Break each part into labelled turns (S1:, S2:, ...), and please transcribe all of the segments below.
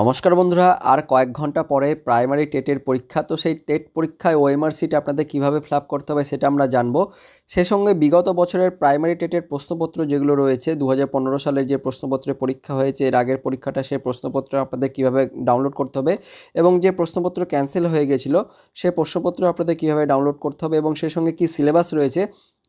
S1: নমস্কার বন্ধুরা আর কয়েক ঘন্টা পরে প্রাইমারি টেটের পরীক্ষা তো সেই টেট পরীক্ষায় ওএমআর সিট আপনাদের কীভাবে ফ্লাপ করতে হবে সেটা আমরা জানবো সে সঙ্গে বিগত বছরের প্রাইমারি টেটের প্রশ্নপত্র যেগুলো রয়েছে দু সালের যে প্রশ্নপত্রে পরীক্ষা হয়েছে এর আগের পরীক্ষাটা সেই প্রশ্নপত্র আপনাদের কীভাবে ডাউনলোড করতে হবে এবং যে প্রশ্নপত্র ক্যান্সেল হয়ে গেছিলো সে প্রশ্নপত্র আপনাদের কীভাবে ডাউনলোড করতে হবে এবং সেই সঙ্গে কি সিলেবাস রয়েছে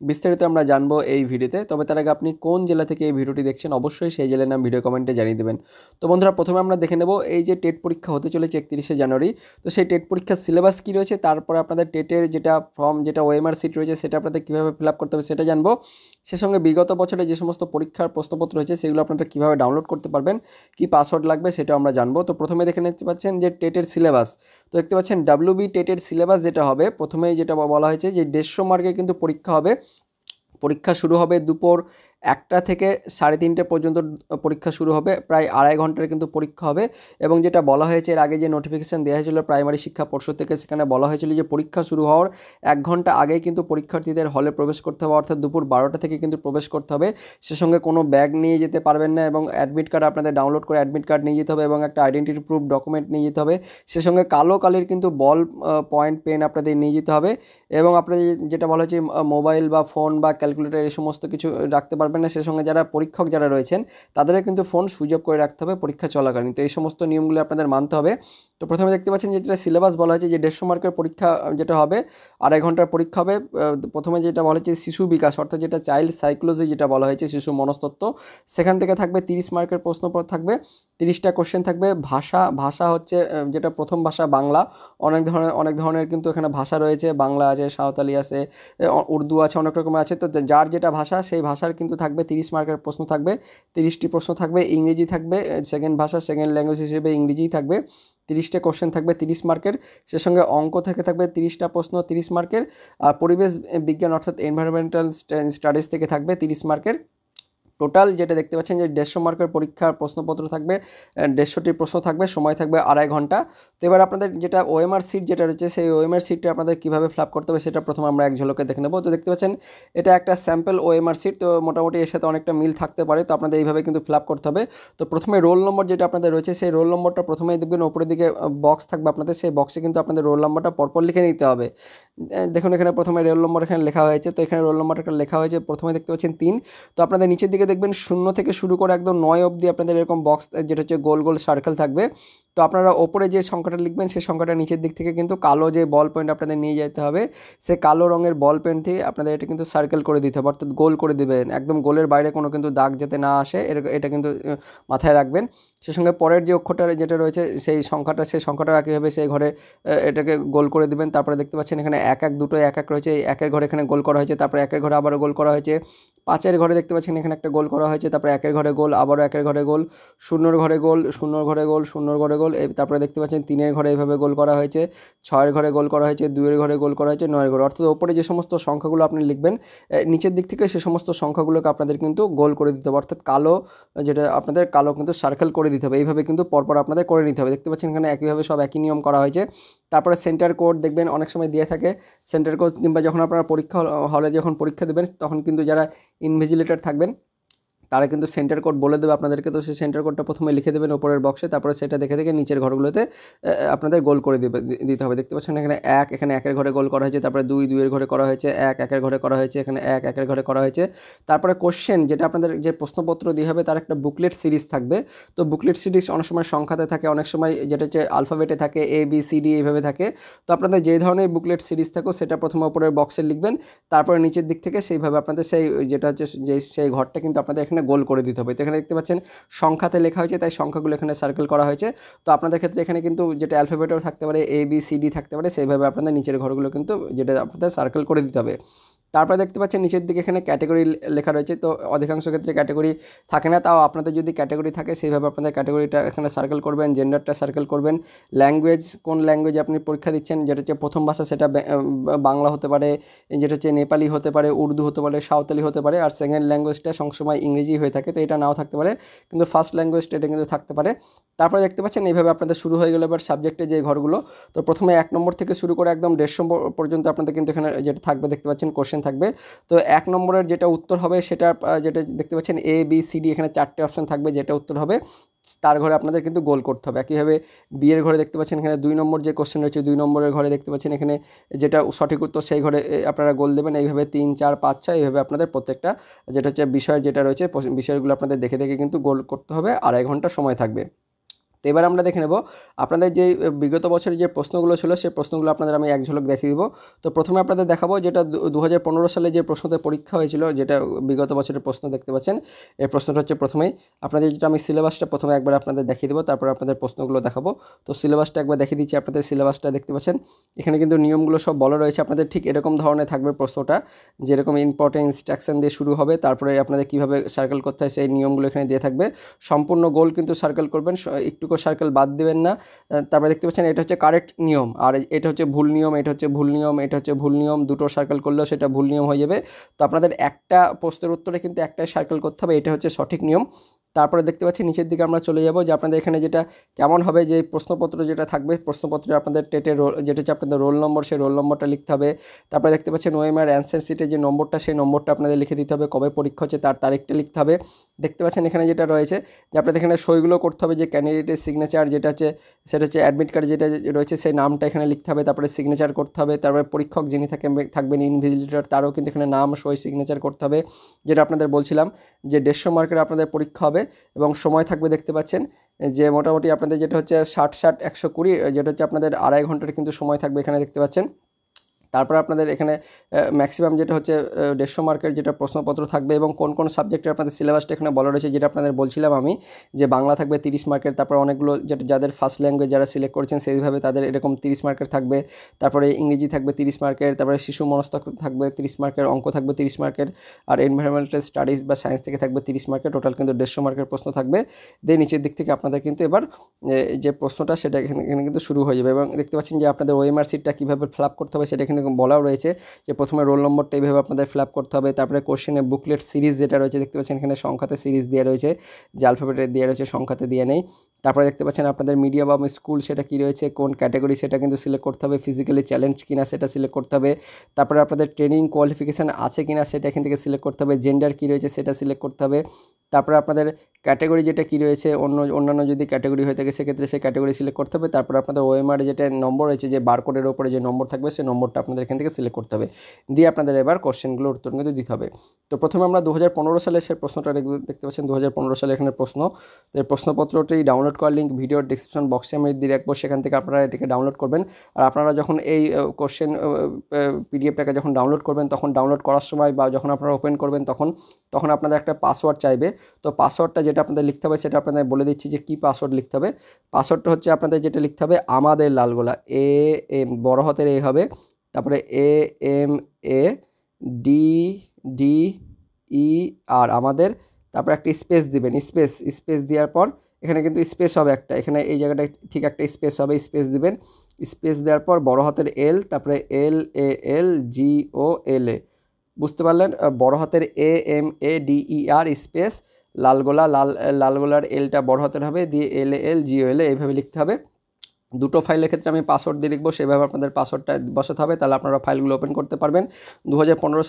S1: বিস্তারিত আমরা জানবো এই ভিডিওতে তবে তার আগে আপনি কোন জেলা থেকে এই ভিডিওটি দেখছেন অবশ্যই সেই জেলার নাম ভিডিও কমেন্টে জানিয়ে দেবেন তো বন্ধুরা প্রথমে আমরা দেখে নেব এই যে টেট পরীক্ষা হতে চলেছে একত্রিশে জানুয়ারি তো সেই টেট পরীক্ষার সিলেবাস কী রয়েছে তারপরে আপনাদের টেটের যেটা ফর্ম যেটা ওএমআর সিট রয়েছে সেটা আপনাদের কীভাবে ফিল করতে হবে সেটা জানবো সে সঙ্গে বিগত বছরে যে সমস্ত পরীক্ষার প্রশ্নপত্র রয়েছে সেগুলো আপনারা কীভাবে ডাউনলোড করতে পারবেন কি পাসওয়ার্ড লাগবে সেটা আমরা জানবো তো প্রথমে দেখে নিতে পাচ্ছেন যে টেটের সিলেবাস তো দেখতে পাচ্ছেন ডাব্লিউবি টেটের সিলেবাস যেটা হবে প্রথমেই যেটা বলা হয়েছে যে দেড়শো মার্কের কিন্তু পরীক্ষা হবে পরীক্ষা শুরু হবে দুপুর একটা থেকে সাড়ে তিনটে পর্যন্ত পরীক্ষা শুরু হবে প্রায় আড়াই ঘন্টার কিন্তু পরীক্ষা হবে এবং যেটা বলা হয়েছে এর আগে যে নোটিফিকেশান দেওয়া হয়েছিল প্রাইমারি শিক্ষা পর্ষদ থেকে সেখানে বলা হয়েছিল যে পরীক্ষা শুরু হওয়ার এক ঘন্টা আগেই কিন্তু পরীক্ষার্থীদের হলে প্রবেশ করতে হবে অর্থাৎ দুপুর বারোটা থেকে কিন্তু প্রবেশ করতে হবে সে সঙ্গে কোনো ব্যাগ নিয়ে যেতে পারবেন না এবং অ্যাডমিট কার্ড আপনাদের ডাউনলোড করে অ্যাডমিট কার্ড নিয়ে যেতে হবে এবং একটা আইডেন্টিটি প্রুফ ডকুমেন্ট নিয়ে যেতে হবে সে সঙ্গে কালো কালির কিন্তু বল পয়েন্ট পেন আপনাদের নিয়ে যেতে হবে এবং আপনাদের যেটা বলা হচ্ছে মোবাইল বা ফোন বা ক্যালকুলেটার এই সমস্ত কিছু রাখতে পারবেন পারবেন না সে সঙ্গে যারা পরীক্ষক যারা রয়েছেন তাদেরও কিন্তু ফোন সুযোগ করে রাখতে হবে পরীক্ষা চলাকালীন তো এই সমস্ত নিয়মগুলো আপনাদের মানতে হবে তো প্রথমে দেখতে পাচ্ছেন যে যেটা সিলেবাস বলা হয়েছে যে দেড়শো মার্কের পরীক্ষা যেটা হবে আড়াই ঘন্টার পরীক্ষা হবে প্রথমে যেটা বলা হয়েছে শিশু বিকাশ অর্থাৎ যেটা চাইল্ড সাইকোলজি যেটা বলা হয়েছে শিশু মনস্তত্ত্ব সেখান থেকে থাকবে তিরিশ মার্কের প্রশ্নপত্র থাকবে তিরিশটা কোশ্চেন থাকবে ভাষা ভাষা হচ্ছে যেটা প্রথম ভাষা বাংলা অনেক ধরনের অনেক ধরনের কিন্তু এখানে ভাষা রয়েছে বাংলা আছে সাঁওতালি আছে উর্দু আছে অনেক রকমের আছে তো যার যেটা ভাষা সেই ভাষার কিন্তু থাকবে তিরিশ মার্কের প্রশ্ন থাকবে তিরিশটি প্রশ্ন থাকবে ইংরেজি থাকবে সেকেন্ড ভাষা সেকেন্ড ল্যাঙ্গুয়েজ হিসেবে ইংরেজিই থাকবে তিরিশটা কোশ্চেন থাকবে তিরিশ মার্কের সে সঙ্গে অঙ্ক থেকে থাকবে তিরিশটা প্রশ্ন তিরিশ মার্কের আর পরিবেশ বিজ্ঞান অর্থাৎ এনভায়রনমেন্টাল স্টাডিজ থেকে থাকবে তিরিশ মার্কের টোটাল যেটা দেখতে পাচ্ছেন যে দেড়শো মার্কের পরীক্ষার প্রশ্নপত্র থাকবে দেড়শোটি প্রশ্ন থাকবে সময় থাকবে আড়াই ঘন্টা তো এবার আপনাদের যেটা ওএমআর সিট যেটা রয়েছে সেই ওএমআর সিটটা আপনাদের কীভাবে ফ্লাপ করতে হবে সেটা প্রথমে আমরা এক ঝলকে দেখে নেবো তো দেখতে পাচ্ছেন এটা একটা স্যাম্পল ওএমআর সিট তো মোটামুটি এর সাথে অনেকটা মিল থাকতে পারে তো আপনাদের এইভাবে কিন্তু ফ্লাপ করতে হবে তো প্রথমে রোল নম্বর যেটা আপনাদের রয়েছে সেই রোল নম্বরটা প্রথমেই দেখবেন ওপরের দিকে বক্স থাকবে আপনাদের সেই বক্সে কিন্তু আপনাদের রোল নম্বরটা পরপর লিখে নিতে হবে দেখুন এখানে প্রথমে রোল নম্বর এখানে লেখা হয়েছে তো এখানে রোল নম্বরটা লেখা হয়েছে প্রথমে দেখতে পাচ্ছেন তিন তো আপনাদের নিচের দিকে থেকে দেখবেন শূন্য থেকে শুরু করে একদম নয় অবধি আপনাদের এরকম বক্স যেটা হচ্ছে গোল গোল সার্কেল থাকবে তো আপনারা ওপরে যে সংখ্যাটা লিখবেন সেই সংখ্যাটা নিচের দিক থেকে কিন্তু কালো যে বল পয়েন্ট আপনাদের নিয়ে যেতে হবে সে কালো রঙের বল পয়েন্ট দিয়ে আপনাদের এটা কিন্তু সার্কেল করে দিতে হবে অর্থাৎ গোল করে দেবেন একদম গোলের বাইরে কোনো কিন্তু দাগ যাতে না আসে এটা কিন্তু মাথায় রাখবেন সে সঙ্গে পরের যে অক্ষরটা যেটা রয়েছে সেই সংখ্যাটা সেই সংখ্যাটা একইভাবে সেই ঘরে এটাকে গোল করে দেবেন তারপরে দেখতে পাচ্ছেন এখানে এক এক দুটো এক এক রয়েছে একের ঘরে এখানে গোল করা হয়েছে তারপরে একের ঘরে আবারও গোল করা হয়েছে পাঁচের ঘরে দেখতে পাচ্ছেন এখানে একটা গোল করা হয়েছে তারপরে একের ঘরে গোল আবারও একের ঘরে গোল শূন্যর ঘরে গোল শূন্যর ঘরে গোল শূন্যর ঘরে গোল তারপরে দেখতে পাচ্ছেন তিনের ঘরে এভাবে গোল করা হয়েছে ছয়ের ঘরে গোল করা হয়েছে দুয়ের ঘরে গোল করা হয়েছে নয়ের ঘরে অর্থাৎ ওপরে যে সমস্ত সংখ্যাগুলো আপনি লিখবেন নিচের দিক থেকে সে সমস্ত সংখ্যাগুলোকে আপনাদের কিন্তু গোল করে দিতে হবে অর্থাৎ কালো যেটা আপনাদের কালো কিন্তু সার্কেল করে দিতে হবে এইভাবে কিন্তু পরপর আপনাদের করে নিতে হবে দেখতে পাচ্ছেন এখানে একইভাবে সব একই নিয়ম করা হয়েছে তারপরে সেন্টার কোড দেখবেন অনেক সময় দিয়ে থাকে সেন্টার কোড কিংবা যখন আপনারা পরীক্ষা হলে যখন পরীক্ষা দেবেন তখন কিন্তু যারা ইনভিজিলেটার থাকবেন তারা কিন্তু সেন্টার কোড বলে দেবে আপনাদেরকে তো সেই সেন্টার কোডটা প্রথমে লিখে দেবেন ওপরের বক্সে তারপরে সেটা দেখে দেখে নিচের ঘরগুলোতে আপনাদের গোল করে দেবে দিতে হবে দেখতে পাচ্ছেন এখানে এক এখানে একের ঘরে গোল করা হয়েছে তারপরে দুই দুইয়ের ঘরে করা হয়েছে এক একের ঘরে করা হয়েছে এখানে এক একের ঘরে করা হয়েছে তারপরে কোশ্চেন যেটা আপনাদের যে প্রশ্নপত্র দিয়ে হবে তার একটা বুকলেট সিরিজ থাকবে তো বুকলেট সিরিজ অনেক সময় সংখ্যাতে থাকে অনেক সময় যেটা হচ্ছে আলফাবেটে থাকে এ বি সি ডি এইভাবে থাকে তো আপনাদের যে ধরনের বুকলেট সিরিজ থাকো সেটা প্রথমে ওপরের বক্সে লিখবেন তারপরে নিচের দিক থেকে সেইভাবে আপনাদের সেই যেটা হচ্ছে যে সেই ঘরটা কিন্তু আপনাদের এখানে গোল করে দিতে হবে তো এখানে দেখতে পাচ্ছেন সংখ্যাতে লেখা হয়েছে তাই সংখ্যাগুলো এখানে সার্কেল করা হয়েছে তো আপনাদের ক্ষেত্রে এখানে কিন্তু যেটা অ্যালফাবেটও থাকতে পারে এ বি সি ডি থাকতে পারে সেইভাবে আপনাদের নিচের ঘরগুলো কিন্তু যেটা আপনাদের সার্কেল করে দিতে হবে তারপরে দেখতে পাচ্ছেন নিচের দিকে এখানে ক্যাটাগরি লেখা রয়েছে তো অধিকাংশ ক্ষেত্রে ক্যাটাগরি থাকে না তাও আপনাদের যদি ক্যাটাগরি থাকে সেইভাবে আপনাদের ক্যাটাগরিটা এখানে সার্কেল করবেন জেন্ডারটা সার্কেল করবেন ল্যাঙ্গুয়েজ কোন ল্যাঙ্গুয়েজ আপনি পরীক্ষা দিচ্ছেন যেটা হচ্ছে প্রথম ভাষা সেটা বাংলা হতে পারে যেটা হচ্ছে নেপালি হতে পারে উর্দু হতে পারে সাঁওতালি হতে পারে আর সেকেন্ড ল্যাঙ্গুয়েজটা সবসময় ইংরেজি হয়ে থাকে তো এটা নাও থাকতে পারে কিন্তু ফার্স্ট ল্যাঙ্গুয়েজটা এটা কিন্তু থাকতে পারে তারপরে দেখতে পাচ্ছেন এইভাবে আপনাদের শুরু হয়ে গেলো এবার সাবজেক্টে যে ঘরগুলো তো প্রথমে এক নম্বর থেকে শুরু করে একদম দেড়শো পর্যন্ত আপনাদের কিন্তু এখানে যেটা থাকবে দেখতে পাচ্ছেন কোশ্চেন থাকবে তো এক নম্বরের যেটা উত্তর হবে সেটা যেটা দেখতে পাচ্ছেন এ বি সি ডি এখানে চারটে অপশান থাকবে যেটা উত্তর হবে তার ঘরে আপনাদের কিন্তু গোল করতে হবে একইভাবে বিয়ের ঘরে দেখতে পাচ্ছেন এখানে দুই নম্বর যে কোশ্চেন রয়েছে দুই নম্বরের ঘরে দেখতে পাচ্ছেন এখানে যেটা সঠিক উত্তর সেই ঘরে আপনারা গোল দেবেন এইভাবে তিন চার পাঁচ ছয় এইভাবে আপনাদের প্রত্যেকটা যেটা হচ্ছে বিষয় যেটা রয়েছে বিষয়গুলো আপনাদের দেখে দেখে কিন্তু গোল করতে হবে আড়াই ঘন্টা সময় থাকবে তো এবার আমরা দেখে নেব আপনাদের যে বিগত বছরের যে প্রশ্নগুলো ছিল সেই প্রশ্নগুলো আপনাদের আমি এক ঝলক দেখিয়ে দিব তো প্রথমে আপনাদের দেখাবো যেটা দু সালে যে প্রশ্নতে পরীক্ষা হয়েছিল যেটা বিগত বছরের প্রশ্ন দেখতে পাচ্ছেন এই প্রশ্নটা হচ্ছে প্রথমেই আপনাদের যেটা আমি সিলেবাসটা প্রথমে একবার আপনাদের দেখিয়ে দেবো তারপর আপনাদের প্রশ্নগুলো দেখাবো তো সিলেবাসটা একবার দেখিয়ে দিচ্ছি আপনাদের সিলেবাসটা দেখতে পাচ্ছেন এখানে কিন্তু নিয়মগুলো সব বলা রয়েছে আপনাদের ঠিক এরকম ধরনের থাকবে প্রশ্নটা যেরকম ইম্পর্টেন্ট ইনস্ট্রাকশান দিয়ে শুরু হবে তারপরে আপনাদের কীভাবে সার্কেল করতে হয় সেই নিয়মগুলো এখানে দিয়ে থাকবে সম্পূর্ণ গোল কিন্তু সার্কেল করবেন একটু ইকো সার্কেল বাদ দেবেন না তারপরে দেখতে পাচ্ছেন এটা হচ্ছে কারেক্ট নিয়ম আর এটা হচ্ছে ভুল নিয়ম এটা হচ্ছে ভুল নিয়ম এটা হচ্ছে ভুল নিয়ম দুটো সার্কেল করলেও সেটা ভুল নিয়ম হয়ে যাবে তো আপনাদের একটা প্রশ্নের উত্তরে কিন্তু একটাই সার্কেল করতে হবে এটা হচ্ছে সঠিক নিয়ম তারপরে দেখতে পাচ্ছি নিচের দিকে আমরা চলে যাব যে আপনাদের এখানে যেটা কেমন হবে যে প্রশ্নপত্র যেটা থাকবে প্রশ্নপত্রে আপনাদের টেটের রোল যেটা হচ্ছে আপনাদের রোল নম্বর সেই রোল নম্বরটা লিখতে হবে তারপরে দেখতে পাচ্ছেন নোয়েমার অ্যান্সার সিটে যে নম্বরটা সেই নম্বরটা আপনাদের লিখে দিতে হবে কবে পরীক্ষা হচ্ছে তার তারিখটা লিখতে হবে দেখতে পাচ্ছেন এখানে যেটা রয়েছে যে আপনাদের এখানে সইগুলো করতে হবে যে ক্যান্ডিডেটের সিগনেচার যেটা আছে সেটা হচ্ছে অ্যাডমিট কার্ড যেটা রয়েছে সেই নামটা এখানে লিখতে হবে তারপরে সিগনেচার করতে হবে তারপরে পরীক্ষক যিনি থাকেন থাকবেন ইনভিজিলেটার তারও কিন্তু এখানে নাম সই সিগনেচার করতে হবে যেটা আপনাদের বলছিলাম যে দেড়শো মার্কের আপনাদের পরীক্ষা হবে এবং সময় থাকবে দেখতে পাচ্ছেন যে মোটামুটি আপনাদের যেটা হচ্ছে ষাট ষাট একশো কুড়ি যেটা হচ্ছে আপনাদের আড়াই ঘন্টার কিন্তু সময় থাকবে এখানে দেখতে পাচ্ছেন তারপরে আপনাদের এখানে ম্যাক্সিমাম যেটা হচ্ছে দেড়শো মার্কের যেটা প্রশ্নপত্র থাকবে এবং কোন কোন সাবজেক্টের আপনাদের সিলেবাসটা এখানে বলা রয়েছে যেটা আপনাদের বলছিলাম আমি যে বাংলা থাকবে তিরিশ মার্কের তারপর অনেকগুলো যেটা যাদের ফার্স্ট ল্যাঙ্গুয়েজ যারা সিলেক্ট করেছেন সেইভাবে তাদের এরকম তিরিশ মার্কের থাকবে তারপরে ইংরেজি থাকবে তিরিশ মার্কের তারপরে শিশু মনস্তত্ব থাকবে তিরিশ মার্কের অঙ্ক থাকবে তিরিশ মার্কের আর এনভায়রনমেন্টাল স্টাডিজ বা সায়েন্স থেকে থাকবে তিরিশ মার্কের টোটাল কিন্তু দেড়শো মার্কের প্রশ্ন থাকবে দিয়ে নিচের দিক থেকে আপনাদের কিন্তু এবার যে প্রশ্নটা সেটা এখানে কিন্তু শুরু হয়ে যাবে এবং দেখতে পাচ্ছেন যে আপনাদের ওএমআর সিটটা কীভাবে ফ্লাপ করতে হবে সেটা কিন্তু বলাও রয়েছে যে প্রথমে রোল নম্বরটা এইভাবে আপনাদের ফিল করতে হবে তারপরে কোশ্চেনে বুকলেট সিরিজ যেটা রয়েছে দেখতে পাচ্ছেন এখানে সংখ্যাতে সিরিজ দেওয়া রয়েছে যে অ্যালফাবেটে দেওয়া রয়েছে সংখ্যাতে দেওয়া নেই তারপরে দেখতে পাচ্ছেন আপনাদের মিডিয়া বা স্কুল সেটা কী রয়েছে কোন ক্যাটাগরি সেটা কিন্তু সিলেক্ট করতে হবে ফিজিক্যালি চ্যালেঞ্জ কিনা সেটা সিলেক্ট করতে হবে তারপরে আপনাদের ট্রেনিং কোয়ালিফিকেশান আছে কিনা সেটা এখান থেকে সিলেক্ট করতে হবে জেন্ডার কী রয়েছে সেটা সিলেক্ট করতে হবে তারপরে আপনাদের ক্যাটাগরি যেটা কী রয়েছে অন্য অন্যান্য যদি ক্যাটাগরি হয়ে থাকে সেক্ষেত্রে সেই ক্যাটাগরি সিলেক্ট করতে হবে তারপরে আপনাদের ওএমআর যেটা নম্বর রয়েছে যে বারকোডের ওপরে যে নম্বর থাকবে সেই নম্বরটা আপনাদের আপনাদের এখান থেকে সিলেক্ট করতে হবে দিয়ে আপনাদের এবার কোশ্চেনগুলোর উত্তর কিন্তু দিতে হবে তো প্রথমে আমরা দু সালে সে প্রশ্নটা দেখতে পাচ্ছেন দু সালে এখানে প্রশ্ন তো এই প্রশ্নপত্রটি ডাউনলোড করার লিঙ্ক ভিডিওর ডিসক্রিপশন বক্সে আমি দিয়ে রাখবো সেখান থেকে আপনারা এটিকে ডাউনলোড করবেন আর আপনারা যখন এই কোশ্চেন পিডিএফটাকে যখন ডাউনলোড করবেন তখন ডাউনলোড করার সময় বা যখন আপনারা ওপেন করবেন তখন তখন আপনাদের একটা পাসওয়ার্ড চাইবে তো পাসওয়ার্ডটা যেটা আপনাদের লিখতে হবে সেটা আপনাদের বলে দিচ্ছি যে কী পাসওয়ার্ড লিখতে হবে পাসওয়ার্ডটা হচ্ছে আপনাদের যেটা লিখতে হবে আমাদের লালগোলা এ বড় হাতের এ হবে তারপরে A M A D D E R আমাদের তারপর একটা স্পেস দিবেন স্পেস স্পেস দেওয়ার পর এখানে কিন্তু স্পেস হবে একটা এখানে এই জায়গাটা ঠিক একটা স্পেস হবে স্পেস দিবেন স্পেস দেওয়ার পর বড় হাতের এল তারপরে এল এ এল জি ও এল এ বুঝতে পারলেন বড় হাতের A M A D E R space Lalgola লাল লালগোলার এলটা বড় হাতের হবে দিয়ে এল এ এল জিও এল এইভাবে লিখতে হবে দুটো ফাইলের ক্ষেত্রে আমি পাসওয়ার্ড দিয়ে লিখবো সেভাবে আপনাদের পাসওয়ার্ডটা বসাতে হবে তাহলে আপনারা ফাইলগুলো ওপেন করতে পারবেন দু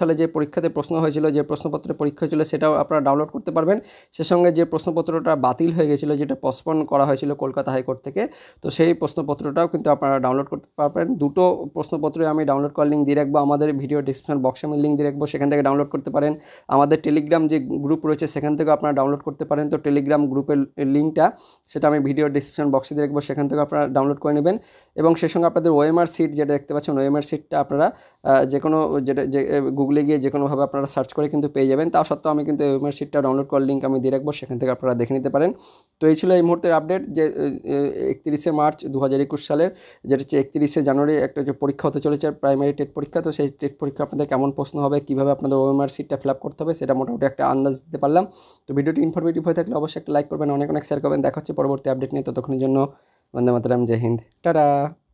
S1: সালে যে পরীক্ষাতে প্রশ্ন হয়েছিল যে প্রশ্নপত্রের পরীক্ষা হয়েছিল সেটাও আপনারা ডাউনলোড করতে পারবেন সে সঙ্গে যে প্রশ্নপত্রটা বাতিল হয়ে গেছিল যেটা পসপন করা হয়েছিল কলকাতা হাইকোর্ট থেকে তো সেই প্রশ্নপত্রটাও কিন্তু আপনারা ডাউনলোড করতে পারবেন দুটো প্রশ্নপত্র আমি ডাউনলোড করার লিঙ্ক দিয়ে রাখবো আমাদের ভিডিও ডিসক্রিপশন বক্সে আমি লিঙ্ক দিয়ে রাখবো সেখান থেকে ডাউনলোড করতে পারেন আমাদের টেলিগ্রাম যে গ্রুপ রয়েছে সেখান থেকেও আপনারা ডাউনলোড করতে পারেন তো টেলিগ্রাম গ্রুপের লিঙ্কটা সেটা আমি ভিডিও ডিসক্রিপশন বক্সে দিয়ে রাখবো সেখান থেকে আপনারা ডাউনলোড ডাউনলোড করে নেবেন এবং সেই সঙ্গে আপনাদের ওএমআর সিট যেটা দেখতে পাচ্ছেন ওএমআর সিটটা আপনারা যে কোনো যেটা যে গুগলে গিয়ে যে কোনোভাবে আপনারা সার্চ করে কিন্তু পেয়ে যাবেন তা সত্ত্বেও আমি কিন্তু ওএমআর সিটটা ডাউনলোড করার লিঙ্ক আমি দিয়ে রাখবো সেখান থেকে আপনারা দেখে নিতে পারেন তো এই ছিল এই মুহূর্তের আপডেট যে একত্রিশে মার্চ দু সালের যেটা হচ্ছে একত্রিশে জানুয়ারি একটা যে পরীক্ষা হতে চলেছে প্রাইমারি টেট পরীক্ষা তো সেই টেট পরীক্ষা আপনাদের কেমন প্রশ্ন হবে কীভাবে আপনাদের ওএমআর সিটটা ফিল আপ করতে হবে সেটা মোটামুটি একটা আন্দাজ দিতে পারলাম তো ভিডিওটি ইনফরমেটিভ হয়ে থাকলে অবশ্যই একটা লাইক করবেন অনেক অনেক শেয়ার করবেন দেখা হচ্ছে পরবর্তী আপডেট নিয়ে ততক্ষণের জন্য वंदे मातरम जय हिंद टाटा